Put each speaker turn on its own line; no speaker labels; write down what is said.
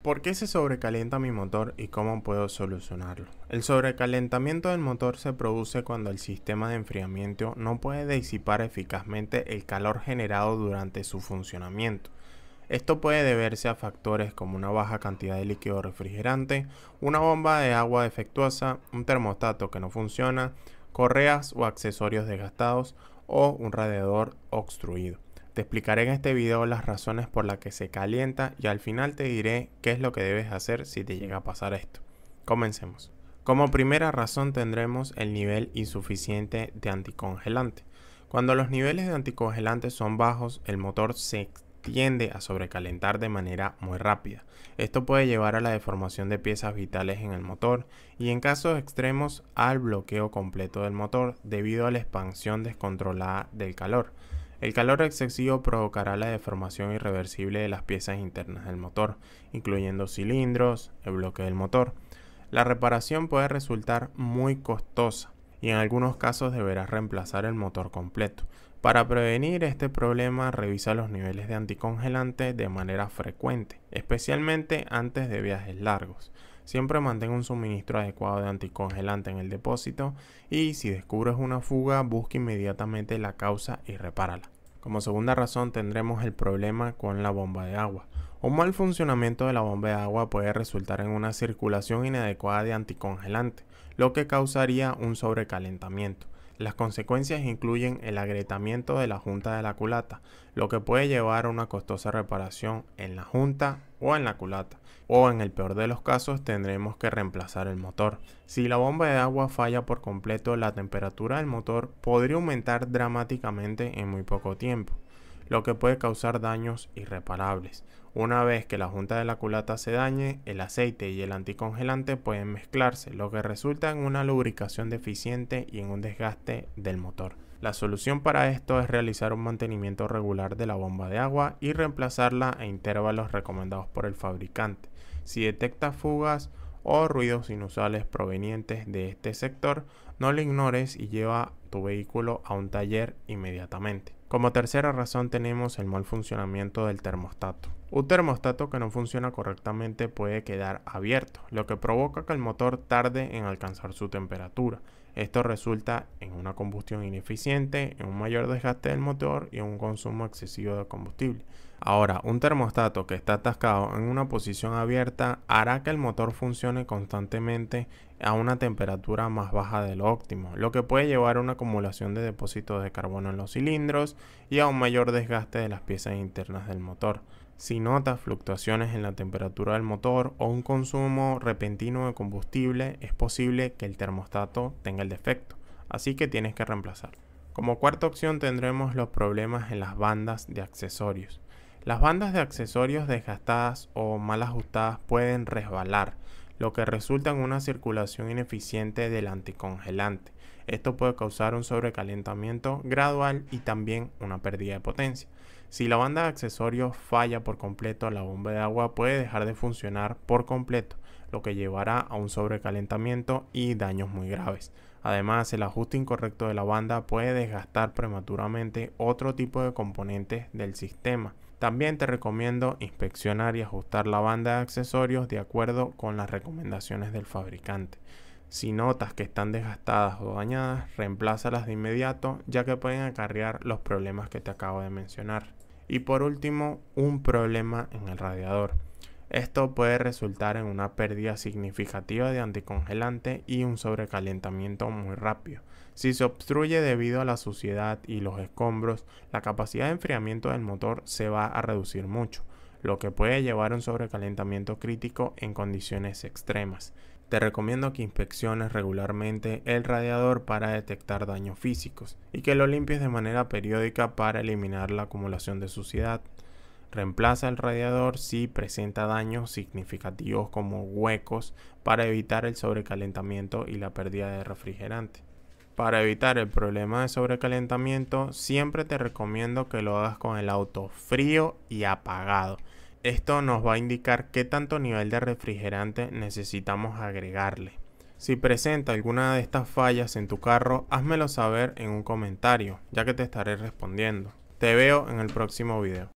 ¿Por qué se sobrecalienta mi motor y cómo puedo solucionarlo? El sobrecalentamiento del motor se produce cuando el sistema de enfriamiento no puede disipar eficazmente el calor generado durante su funcionamiento. Esto puede deberse a factores como una baja cantidad de líquido refrigerante, una bomba de agua defectuosa, un termostato que no funciona, correas o accesorios desgastados o un radiador obstruido. Te explicaré en este video las razones por las que se calienta y al final te diré qué es lo que debes hacer si te llega a pasar esto. Comencemos. Como primera razón tendremos el nivel insuficiente de anticongelante. Cuando los niveles de anticongelante son bajos, el motor se tiende a sobrecalentar de manera muy rápida. Esto puede llevar a la deformación de piezas vitales en el motor y en casos extremos al bloqueo completo del motor debido a la expansión descontrolada del calor. El calor excesivo provocará la deformación irreversible de las piezas internas del motor, incluyendo cilindros, el bloque del motor. La reparación puede resultar muy costosa y en algunos casos deberás reemplazar el motor completo. Para prevenir este problema, revisa los niveles de anticongelante de manera frecuente, especialmente antes de viajes largos. Siempre mantén un suministro adecuado de anticongelante en el depósito y si descubres una fuga, busca inmediatamente la causa y repárala. Como segunda razón tendremos el problema con la bomba de agua. Un mal funcionamiento de la bomba de agua puede resultar en una circulación inadecuada de anticongelante, lo que causaría un sobrecalentamiento. Las consecuencias incluyen el agrietamiento de la junta de la culata, lo que puede llevar a una costosa reparación en la junta o en la culata, o en el peor de los casos tendremos que reemplazar el motor. Si la bomba de agua falla por completo, la temperatura del motor podría aumentar dramáticamente en muy poco tiempo lo que puede causar daños irreparables. Una vez que la junta de la culata se dañe, el aceite y el anticongelante pueden mezclarse, lo que resulta en una lubricación deficiente y en un desgaste del motor. La solución para esto es realizar un mantenimiento regular de la bomba de agua y reemplazarla a intervalos recomendados por el fabricante. Si detecta fugas o ruidos inusuales provenientes de este sector, no lo ignores y lleva tu vehículo a un taller inmediatamente. Como tercera razón tenemos el mal funcionamiento del termostato. Un termostato que no funciona correctamente puede quedar abierto, lo que provoca que el motor tarde en alcanzar su temperatura. Esto resulta en una combustión ineficiente, en un mayor desgaste del motor y un consumo excesivo de combustible. Ahora, un termostato que está atascado en una posición abierta hará que el motor funcione constantemente a una temperatura más baja de lo óptimo, lo que puede llevar a una acumulación de depósitos de carbono en los cilindros y a un mayor desgaste de las piezas internas del motor. Si notas fluctuaciones en la temperatura del motor o un consumo repentino de combustible, es posible que el termostato tenga el defecto, así que tienes que reemplazarlo. Como cuarta opción tendremos los problemas en las bandas de accesorios. Las bandas de accesorios desgastadas o mal ajustadas pueden resbalar, lo que resulta en una circulación ineficiente del anticongelante. Esto puede causar un sobrecalentamiento gradual y también una pérdida de potencia. Si la banda de accesorios falla por completo, la bomba de agua puede dejar de funcionar por completo, lo que llevará a un sobrecalentamiento y daños muy graves. Además, el ajuste incorrecto de la banda puede desgastar prematuramente otro tipo de componentes del sistema también te recomiendo inspeccionar y ajustar la banda de accesorios de acuerdo con las recomendaciones del fabricante. Si notas que están desgastadas o dañadas, reemplázalas de inmediato ya que pueden acarrear los problemas que te acabo de mencionar. Y por último, un problema en el radiador. Esto puede resultar en una pérdida significativa de anticongelante y un sobrecalentamiento muy rápido. Si se obstruye debido a la suciedad y los escombros, la capacidad de enfriamiento del motor se va a reducir mucho, lo que puede llevar a un sobrecalentamiento crítico en condiciones extremas. Te recomiendo que inspecciones regularmente el radiador para detectar daños físicos y que lo limpies de manera periódica para eliminar la acumulación de suciedad. Reemplaza el radiador si presenta daños significativos como huecos para evitar el sobrecalentamiento y la pérdida de refrigerante. Para evitar el problema de sobrecalentamiento, siempre te recomiendo que lo hagas con el auto frío y apagado. Esto nos va a indicar qué tanto nivel de refrigerante necesitamos agregarle. Si presenta alguna de estas fallas en tu carro, házmelo saber en un comentario, ya que te estaré respondiendo. Te veo en el próximo video.